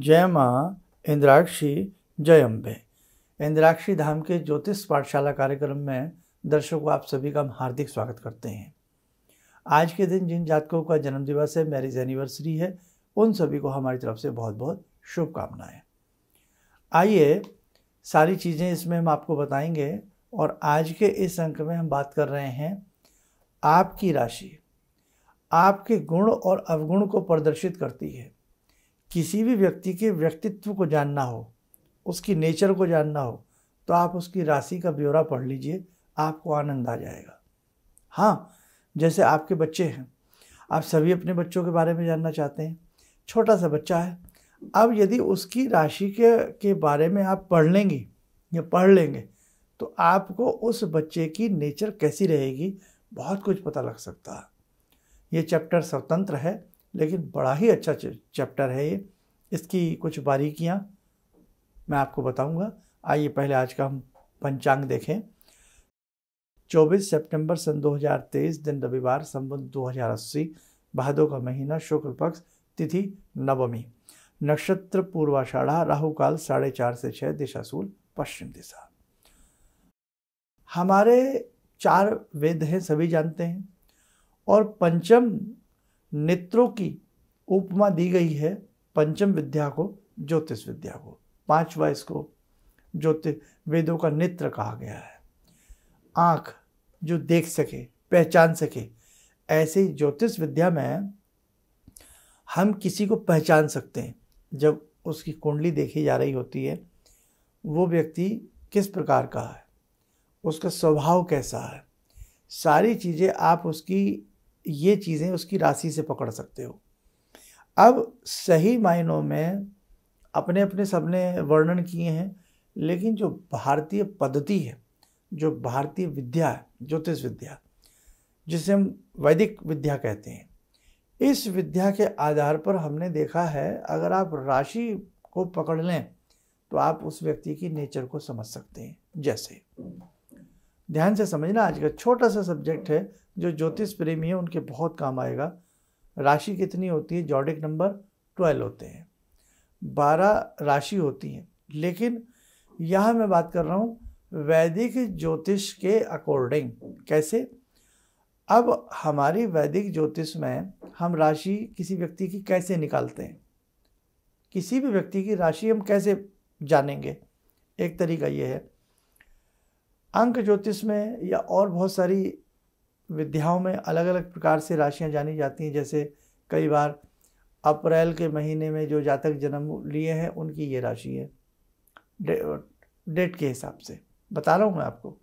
जय माँ इंद्राक्षी जय अम्बे इंद्राक्षी धाम के ज्योतिष पाठशाला कार्यक्रम में दर्शकों आप सभी का हम हार्दिक स्वागत करते हैं आज के दिन जिन जातकों का जन्मदिवस है मैरिज एनिवर्सरी है उन सभी को हमारी तरफ से बहुत बहुत शुभकामनाएं आइए सारी चीज़ें इसमें हम आपको बताएंगे और आज के इस अंक में हम बात कर रहे हैं आपकी राशि आपके गुण और अवगुण को प्रदर्शित करती है किसी भी व्यक्ति के व्यक्तित्व को जानना हो उसकी नेचर को जानना हो तो आप उसकी राशि का ब्यौरा पढ़ लीजिए आपको आनंद आ जाएगा हाँ जैसे आपके बच्चे हैं आप सभी अपने बच्चों के बारे में जानना चाहते हैं छोटा सा बच्चा है अब यदि उसकी राशि के के बारे में आप पढ़ लेंगी या पढ़ लेंगे तो आपको उस बच्चे की नेचर कैसी रहेगी बहुत कुछ पता लग सकता है ये चैप्टर स्वतंत्र है लेकिन बड़ा ही अच्छा चैप्टर है ये इसकी कुछ बारीकियाँ मैं आपको बताऊंगा आइए पहले आज का हम पंचांग देखें 24 सितंबर सन 2023 दिन रविवार संबंध 2080 भादों का महीना शुक्ल पक्ष तिथि नवमी नक्षत्र पूर्वाषाढ़ा राहु काल साढ़े चार से छः दिशाशूल पश्चिम दिशा हमारे चार वेद हैं सभी जानते हैं और पंचम नेत्रों की उपमा दी गई है पंचम विद्या को ज्योतिष विद्या को पांचवा इसको ज्योति वेदों का नेत्र कहा गया है आँख जो देख सके पहचान सके ऐसे ज्योतिष विद्या में हम किसी को पहचान सकते हैं जब उसकी कुंडली देखी जा रही होती है वो व्यक्ति किस प्रकार का है उसका स्वभाव कैसा है सारी चीज़ें आप उसकी ये चीज़ें उसकी राशि से पकड़ सकते हो अब सही मायनों में अपने अपने सबने वर्णन किए हैं लेकिन जो भारतीय पद्धति है जो भारतीय विद्या है ज्योतिष विद्या जिसे हम वैदिक विद्या कहते हैं इस विद्या के आधार पर हमने देखा है अगर आप राशि को पकड़ लें तो आप उस व्यक्ति की नेचर को समझ सकते हैं जैसे ध्यान से समझना आज का छोटा सा सब्जेक्ट है जो ज्योतिष प्रेमी है उनके बहुत काम आएगा राशि कितनी होती है जॉडिक नंबर ट्वेल्व होते हैं बारह राशि होती हैं लेकिन यह मैं बात कर रहा हूँ वैदिक ज्योतिष के अकॉर्डिंग कैसे अब हमारी वैदिक ज्योतिष में हम राशि किसी व्यक्ति की कैसे निकालते हैं किसी भी व्यक्ति की राशि हम कैसे जानेंगे एक तरीका ये है अंक ज्योतिष में या और बहुत सारी विद्याओं में अलग अलग प्रकार से राशियाँ जानी जाती हैं जैसे कई बार अप्रैल के महीने में जो जातक जन्म लिए हैं उनकी ये राशि है डेट के हिसाब से बता रहा हूँ मैं आपको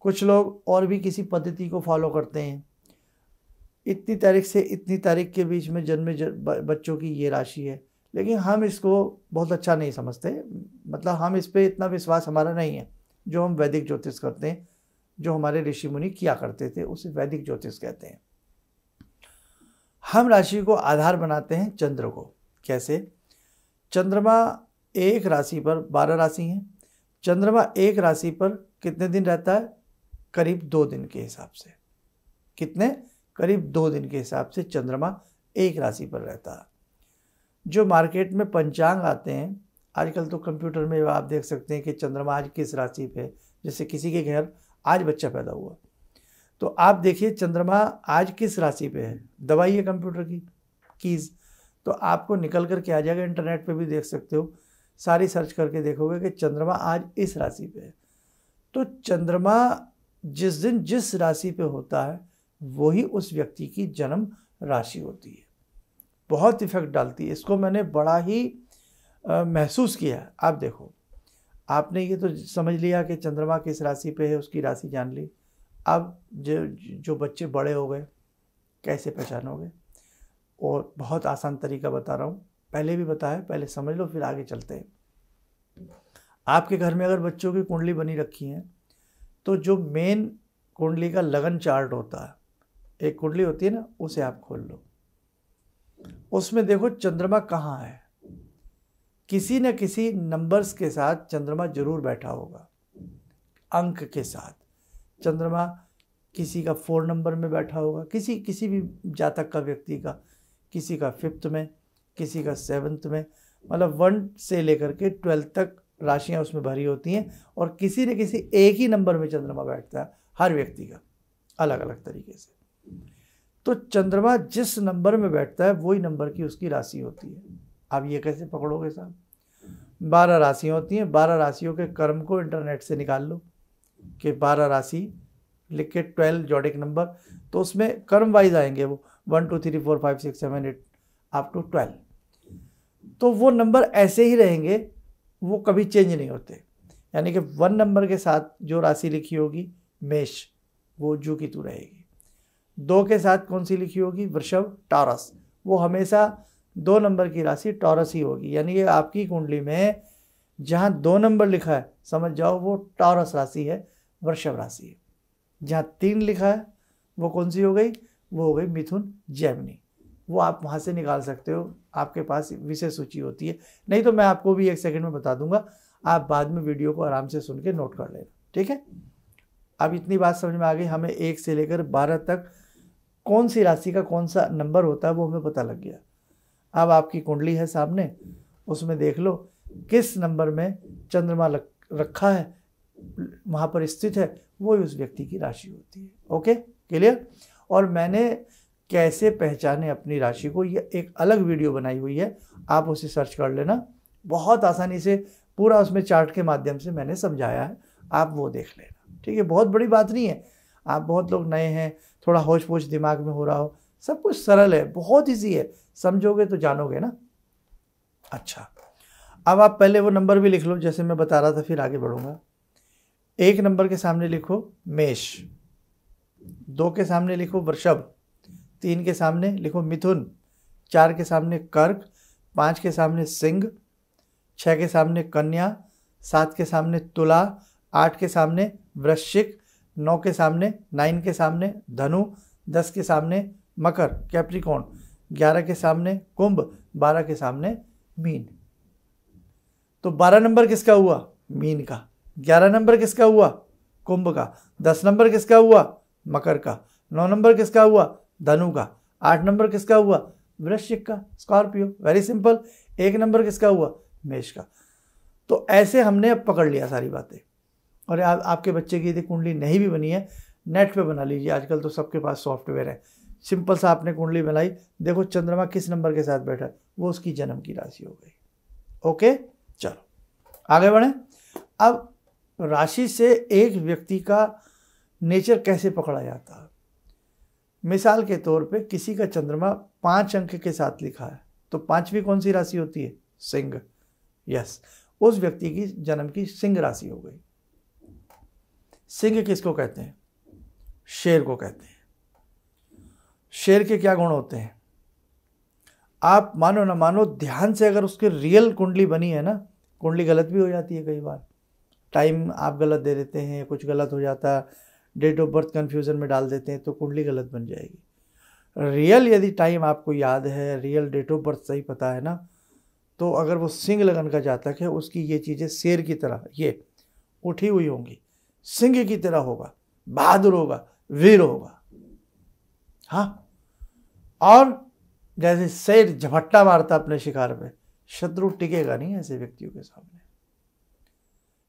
कुछ लोग और भी किसी पद्धति को फॉलो करते हैं इतनी तारीख से इतनी तारीख के बीच में जन्मे बच्चों की ये राशि है लेकिन हम इसको बहुत अच्छा नहीं समझते मतलब हम इस पर इतना विश्वास हमारा नहीं है जो हम वैदिक ज्योतिष करते हैं जो हमारे ऋषि मुनि किया करते थे उसे वैदिक ज्योतिष कहते हैं हम राशि को आधार बनाते हैं चंद्र को कैसे चंद्रमा एक राशि पर बारह राशि हैं चंद्रमा एक राशि पर कितने दिन रहता है करीब दो दिन के हिसाब से कितने करीब दो दिन के हिसाब से चंद्रमा एक राशि पर रहता है जो मार्केट में पंचांग आते हैं आजकल तो कंप्यूटर में आप देख सकते हैं कि चंद्रमा आज किस राशि पे जैसे किसी के घर आज बच्चा पैदा हुआ तो आप देखिए चंद्रमा आज किस राशि पे है दवाई है कंप्यूटर की कीज़ तो आपको निकल कर के आ जाएगा इंटरनेट पे भी देख सकते हो सारी सर्च करके देखोगे कि चंद्रमा आज इस राशि पे है तो चंद्रमा जिस दिन जिस राशि पे होता है वही उस व्यक्ति की जन्म राशि होती है बहुत इफ़ेक्ट डालती है इसको मैंने बड़ा ही महसूस किया आप देखो आपने ये तो समझ लिया कि चंद्रमा किस राशि पे है उसकी राशि जान ली अब जो जो बच्चे बड़े हो गए कैसे पहचानोगे और बहुत आसान तरीका बता रहा हूँ पहले भी बताया पहले समझ लो फिर आगे चलते हैं आपके घर में अगर बच्चों की कुंडली बनी रखी है तो जो मेन कुंडली का लगन चार्ट होता है एक कुंडली होती है ना उसे आप खोल लो उसमें देखो चंद्रमा कहाँ है किसी न किसी नंबर्स के साथ चंद्रमा जरूर बैठा होगा अंक के साथ चंद्रमा किसी का फोर नंबर में बैठा होगा किसी किसी भी जातक का व्यक्ति का किसी का फिफ्थ में किसी का सेवन्थ में मतलब वन से लेकर के ट्वेल्थ तक राशियाँ उसमें भरी होती हैं और किसी न किसी एक ही नंबर में चंद्रमा बैठता है हर व्यक्ति का अलग अलग तरीके से तो चंद्रमा जिस नंबर में बैठता है वही नंबर की उसकी राशि होती है आप ये कैसे पकड़ोगे साहब बारह राशियाँ होती हैं बारह राशियों के कर्म को इंटरनेट से निकाल लो कि बारह राशि लिख के ट्वेल्व जॉडिक नंबर तो उसमें कर्म वाइज आएंगे वो one two three four five six seven eight up to twelve तो वो नंबर ऐसे ही रहेंगे वो कभी चेंज नहीं होते यानी कि वन नंबर के साथ जो राशि लिखी होगी मेष वो जू की तू रहेगी दो के साथ कौन सी लिखी होगी वृषभ टारस वो हमेशा दो नंबर की राशि टॉरस ही होगी यानी ये आपकी कुंडली में जहाँ दो नंबर लिखा है समझ जाओ वो टॉरस राशि है वृषभ राशि है जहाँ तीन लिखा है वो कौन सी हो गई वो हो गई मिथुन जैमनी वो आप वहाँ से निकाल सकते हो आपके पास विषय सूची होती है नहीं तो मैं आपको भी एक सेकंड में बता दूंगा आप बाद में वीडियो को आराम से सुन के नोट कर लेना ठीक है अब इतनी बात समझ में आ गई हमें एक से लेकर बारह तक कौन सी राशि का कौन सा नंबर होता है वो हमें पता लग गया अब आपकी कुंडली है सामने उसमें देख लो किस नंबर में चंद्रमा रखा है वहाँ पर स्थित है वो ही उस व्यक्ति की राशि होती है ओके क्लियर और मैंने कैसे पहचाने अपनी राशि को ये एक अलग वीडियो बनाई हुई है आप उसे सर्च कर लेना बहुत आसानी से पूरा उसमें चार्ट के माध्यम से मैंने समझाया है आप वो देख लेना ठीक है बहुत बड़ी बात नहीं है आप बहुत लोग नए हैं थोड़ा होश पोश दिमाग में हो रहा हो सब कुछ सरल है बहुत ईजी है समझोगे तो जानोगे ना अच्छा अब आप पहले वो नंबर भी लिख लो जैसे मैं बता रहा था फिर आगे बढ़ूंगा एक नंबर के सामने लिखो मेष दो के सामने लिखो वृषभ तीन के सामने लिखो मिथुन चार के सामने कर्क पाँच के सामने सिंह छः के सामने कन्या सात के सामने तुला आठ के सामने वृश्चिक नौ के सामने नाइन के सामने धनु दस के सामने मकर कैप्रिकॉन ग्यारह के सामने कुंभ बारह के सामने मीन तो बारह नंबर किसका हुआ मीन का ग्यारह नंबर किसका हुआ कुंभ का दस नंबर किसका हुआ मकर का नौ नंबर किसका हुआ धनु का आठ नंबर किसका हुआ वृश्चिक का स्कॉर्पियो वेरी सिंपल एक नंबर किसका हुआ मेष का तो ऐसे हमने अब पकड़ लिया सारी बातें और आप, आपके बच्चे की यदि कुंडली नहीं भी बनी है नेट पे बना लीजिए आजकल तो सबके पास सॉफ्टवेयर है सिंपल सा आपने कुंडली बनाई देखो चंद्रमा किस नंबर के साथ बैठा है वो उसकी जन्म की राशि हो गई ओके चलो आगे बढ़े अब राशि से एक व्यक्ति का नेचर कैसे पकड़ा जाता है मिसाल के तौर पे किसी का चंद्रमा पांच अंक के साथ लिखा है तो पांचवी कौन सी राशि होती है सिंह यस उस व्यक्ति की जन्म की सिंह राशि हो गई सिंह किसको कहते हैं शेर को कहते हैं शेर के क्या गुण होते हैं आप मानो ना मानो ध्यान से अगर उसके रियल कुंडली बनी है ना कुंडली गलत भी हो जाती है कई बार टाइम आप गलत दे देते हैं कुछ गलत हो जाता डेट ऑफ बर्थ कन्फ्यूज़न में डाल देते हैं तो कुंडली गलत बन जाएगी रियल यदि टाइम आपको याद है रियल डेट ऑफ बर्थ सही पता है ना तो अगर वो सिंह लगन का जातक है उसकी ये चीज़ें शेर की तरह ये उठी हुई होंगी सिंह की तरह होगा बहादुर होगा वीर होगा हाँ और जैसे शेर झपट्टा मारता अपने शिकार पे शत्रु टिकेगा नहीं ऐसे व्यक्तियों के सामने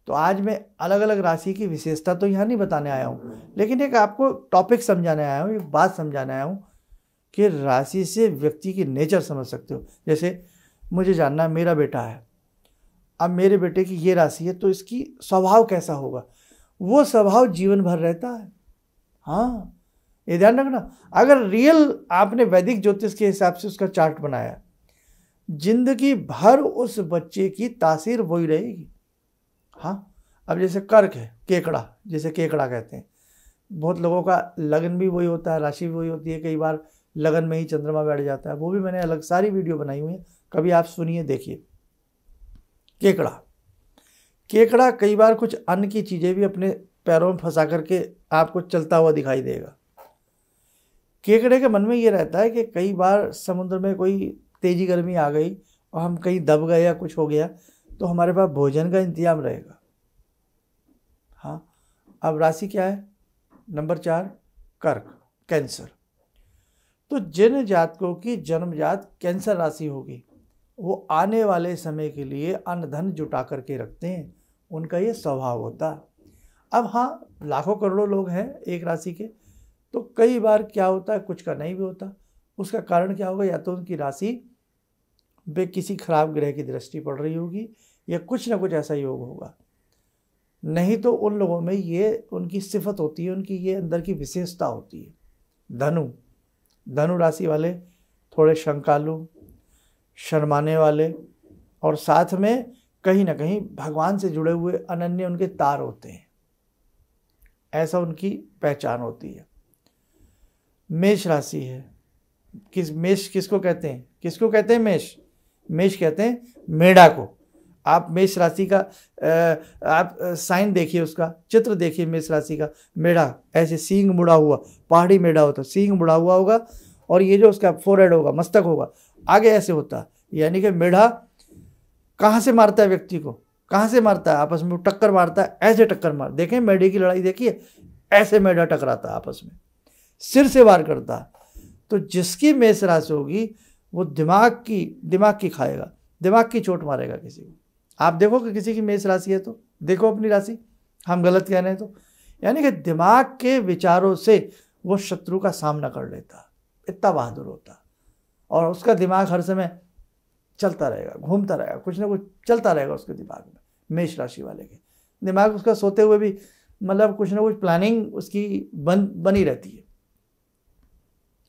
तो आज मैं अलग अलग राशि की विशेषता तो यहाँ नहीं बताने आया हूँ लेकिन एक आपको टॉपिक समझाने आया हूँ एक बात समझाने आया हूँ कि राशि से व्यक्ति की नेचर समझ सकते हो जैसे मुझे जानना मेरा बेटा है अब मेरे बेटे की ये राशि है तो इसकी स्वभाव कैसा होगा वो स्वभाव जीवन भर रहता है हाँ ये ध्यान रखना अगर रियल आपने वैदिक ज्योतिष के हिसाब से उसका चार्ट बनाया जिंदगी भर उस बच्चे की तासीर वही रहेगी हाँ अब जैसे कर्क है केकड़ा जैसे केकड़ा कहते हैं बहुत लोगों का लगन भी वही होता है राशि भी वही होती है कई बार लगन में ही चंद्रमा बैठ जाता है वो भी मैंने अलग सारी वीडियो बनाई हुई है कभी आप सुनिए देखिए केकड़ा केकड़ा कई बार कुछ अन्न की चीज़ें भी अपने पैरों में फंसा करके आपको चलता हुआ दिखाई देगा केकड़े के मन में ये रहता है कि कई बार समुद्र में कोई तेज़ी गर्मी आ गई और हम कहीं दब गए या कुछ हो गया तो हमारे पास भोजन का इंतजाम रहेगा हाँ अब राशि क्या है नंबर चार कर्क कैंसर तो जिन जातकों की जन्मजात कैंसर राशि होगी वो आने वाले समय के लिए अन्न धन जुटा करके रखते हैं उनका ये स्वभाव होता है अब हाँ लाखों करोड़ों लोग हैं एक राशि के तो कई बार क्या होता है कुछ का नहीं भी होता उसका कारण क्या होगा या तो उनकी राशि वे किसी खराब ग्रह की दृष्टि पड़ रही होगी या कुछ ना कुछ ऐसा योग होगा नहीं तो उन लोगों में ये उनकी सिफत होती है उनकी ये अंदर की विशेषता होती है धनु धनु राशि वाले थोड़े शंकालु शर्माने वाले और साथ में कहीं ना कहीं भगवान से जुड़े हुए अनन्य उनके तार होते हैं ऐसा उनकी पहचान होती है मेष राशि है किस मेष किसको कहते हैं किसको कहते हैं मेष मेष कहते हैं मेढा को आप मेष राशि का आप साइन देखिए उसका चित्र देखिए मेष राशि का मेढा ऐसे सींग मुड़ा हुआ पहाड़ी मेढा होता सींग मुड़ा हुआ होगा और ये जो उसका फोरहेड होगा मस्तक होगा आगे ऐसे होता यानी कि मेढा कहाँ से मारता है व्यक्ति को कहाँ से मारता है आपस में टक्कर मारता है ऐसे टक्कर मार देखें मेढे की लड़ाई देखिए ऐसे मेढा टकराता है आपस में सिर से वार करता तो जिसकी मेष राशि होगी वो दिमाग की दिमाग की खाएगा दिमाग की चोट मारेगा किसी को आप देखो कि किसी की मेष राशि है तो देखो अपनी राशि हम गलत कह रहे हैं तो यानी कि दिमाग के विचारों से वो शत्रु का सामना कर लेता इतना बहादुर होता और उसका दिमाग हर समय चलता रहेगा घूमता रहेगा कुछ ना कुछ चलता रहेगा उसके दिमाग में मेष राशि वाले के दिमाग उसका सोते हुए भी मतलब कुछ ना कुछ प्लानिंग उसकी बन बनी रहती है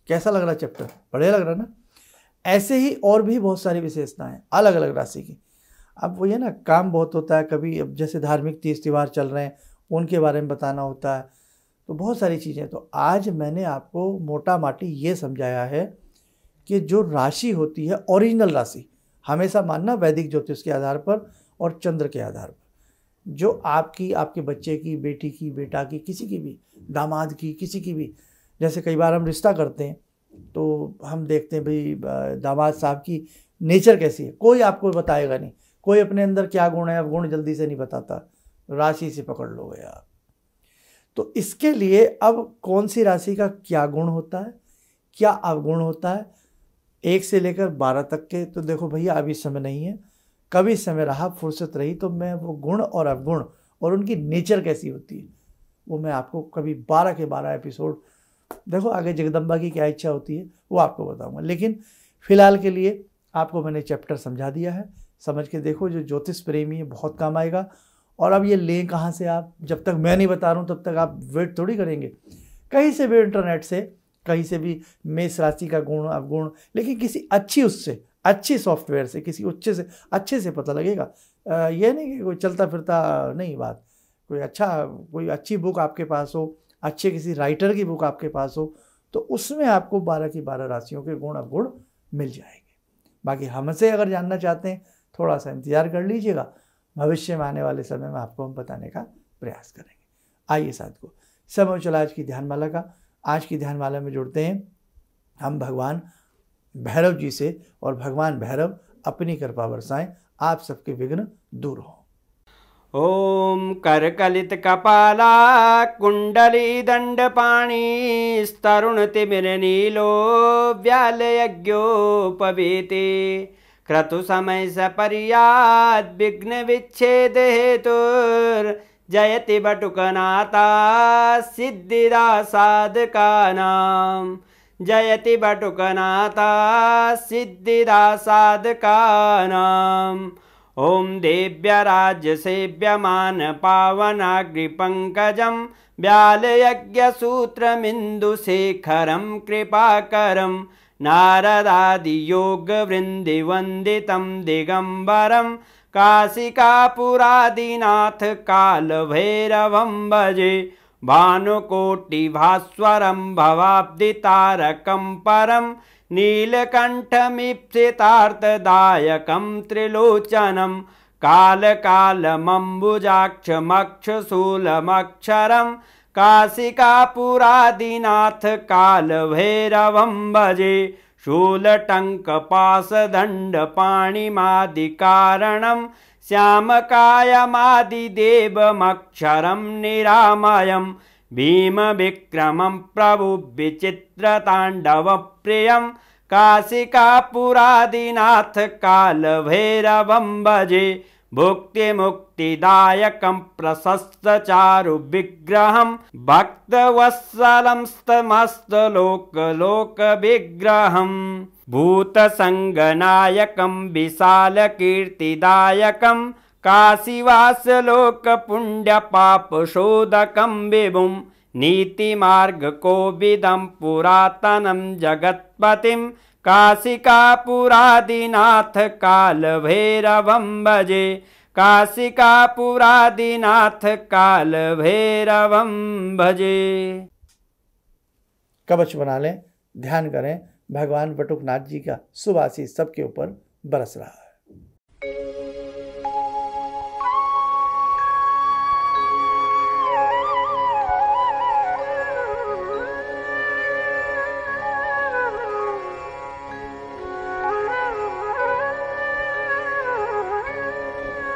कैसा लग रहा चैप्टर बढ़िया लग रहा ना ऐसे ही और भी बहुत सारी विशेषताएं अलग अलग राशि की अब वो ये ना काम बहुत होता है कभी अब जैसे धार्मिक तीज त्यौहार चल रहे हैं उनके बारे में बताना होता है तो बहुत सारी चीज़ें तो आज मैंने आपको मोटा माटी ये समझाया है कि जो राशि होती है ओरिजिनल राशि हमेशा मानना वैदिक ज्योतिष के आधार पर और चंद्र के आधार पर जो आपकी आपके बच्चे की बेटी की बेटा की किसी की भी दामाद की किसी की भी जैसे कई बार हम रिश्ता करते हैं तो हम देखते हैं भाई दामाद साहब की नेचर कैसी है कोई आपको बताएगा नहीं कोई अपने अंदर क्या गुण है अब गुण जल्दी से नहीं बताता राशि से पकड़ लो आप तो इसके लिए अब कौन सी राशि का क्या गुण होता है क्या अवगुण होता है एक से लेकर बारह तक के तो देखो भैया अभी समय नहीं है कभी समय रहा फुर्सत रही तो मैं वो गुण और अवगुण और उनकी नेचर कैसी होती है वो मैं आपको कभी बारह के बारह एपिसोड देखो आगे जगदम्बा की क्या इच्छा होती है वो आपको बताऊंगा लेकिन फिलहाल के लिए आपको मैंने चैप्टर समझा दिया है समझ के देखो जो ज्योतिष प्रेमी है बहुत काम आएगा और अब ये लें कहाँ से आप जब तक मैं नहीं बता रहा हूँ तब तक आप वेट थोड़ी करेंगे कहीं से भी इंटरनेट से कहीं से भी मेष राशि का गुण अवगुण लेकिन किसी अच्छी उससे अच्छे सॉफ्टवेयर से किसी अच्छे से अच्छे से पता लगेगा यह नहीं कि कोई चलता फिरता नहीं बात कोई अच्छा कोई अच्छी बुक आपके पास हो अच्छे किसी राइटर की बुक आपके पास हो तो उसमें आपको बारह की बारह राशियों के गुण अवगुण मिल जाएंगे बाकी हमसे अगर जानना चाहते हैं थोड़ा सा इंतज़ार कर लीजिएगा भविष्य में आने वाले समय में आपको हम बताने का प्रयास करेंगे आइए साथ को समय चला आज की ध्यानमाला का आज की ध्यानमाला में जुड़ते हैं हम भगवान भैरव जी से और भगवान भैरव अपनी कृपा बरसाएं आप सबके विघ्न दूर हों ॐ करकलितकपाला कुण्डलीदण्डपाणीस्तरुणतिमिरनीलो व्यालयज्ञोपवीति क्रतुसमय सपर्याद्विघ्नविच्छेदहेतुर्जयति बटुकनाता सिद्धिदासादकानां जयति बटुकनाता सिद्धिदासादकानाम् ॐ देव्यराजसेव्यमानपावनाग्रिपङ्कजं व्यालयज्ञसूत्रमिन्दुशेखरं कृपाकरं नारदादियोगवृन्दिवन्दितं दिगम्बरं कालभैरवं भजे भानुकोटिभास्वरं भवाब्धितारकं परम् नीलकण्ठमीप्सितार्थदायकं त्रिलोचनं कालकालमम्बुजाक्षमक्षशूलमक्षरं शूलमक्षरं काशिकापुरादिनाथ कालभैरवं भजे शूलटङ्कपाशदण्डपाणिमादिकारणं श्यामकायमादिदेवमक्षरं निरामयम् भीमविक्रमं प्रभु विचित्रताण्डवप्रियं काशिका पुरादिनाथ कालभैरवं भजे भुक्तिमुक्तिदायकं मुक्तिदायकम् प्रशस्त चारु भूतसङ्गनायकं विशाल काशीवास लोकपुण्ड्यपापशोधकं विभुं काशी का पुरादिनाथ काल भैरव भजे पुरादिनाथ काल भैरवम भजे कवच बना लें ध्यान करें भगवान बटुकनाथ जी का शुभ सबके ऊपर बरस रहा है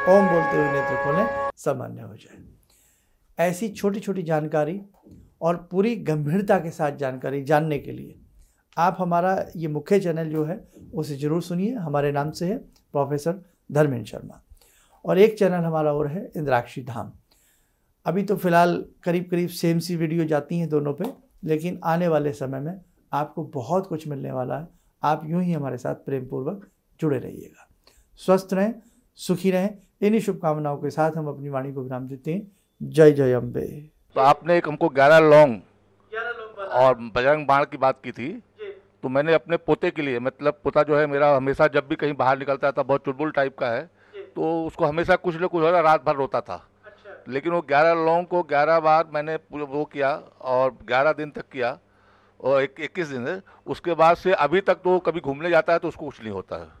ओम बोलते हुए नेत्र खोलें सामान्य हो जाए ऐसी छोटी छोटी जानकारी और पूरी गंभीरता के साथ जानकारी जानने के लिए आप हमारा ये मुख्य चैनल जो है उसे ज़रूर सुनिए हमारे नाम से है प्रोफेसर धर्मेंद्र शर्मा और एक चैनल हमारा और है इंद्राक्षी धाम अभी तो फ़िलहाल करीब करीब सेम सी वीडियो जाती हैं दोनों पे लेकिन आने वाले समय में आपको बहुत कुछ मिलने वाला है आप यूं ही हमारे साथ प्रेम पूर्वक जुड़े रहिएगा स्वस्थ रहें सुखी रहें इन्हीं शुभकामनाओं के साथ हम अपनी वाणी को विराम देते हैं जय जय अम्बे तो आपने एक हमको ग्यारह लौंग और बजरंग बाण की बात की थी तो मैंने अपने पोते के लिए मतलब पोता जो है मेरा हमेशा जब भी कहीं बाहर निकलता था तो बहुत चुटबुल टाइप का है तो उसको हमेशा कुछ न कुछ रात भर रोता था अच्छा। लेकिन वो ग्यारह लोगों को ग्यारह बार मैंने वो किया और ग्यारह दिन तक किया और इक्कीस दिन उसके बाद से अभी तक तो कभी घूमने जाता है तो उसको कुछ नहीं होता है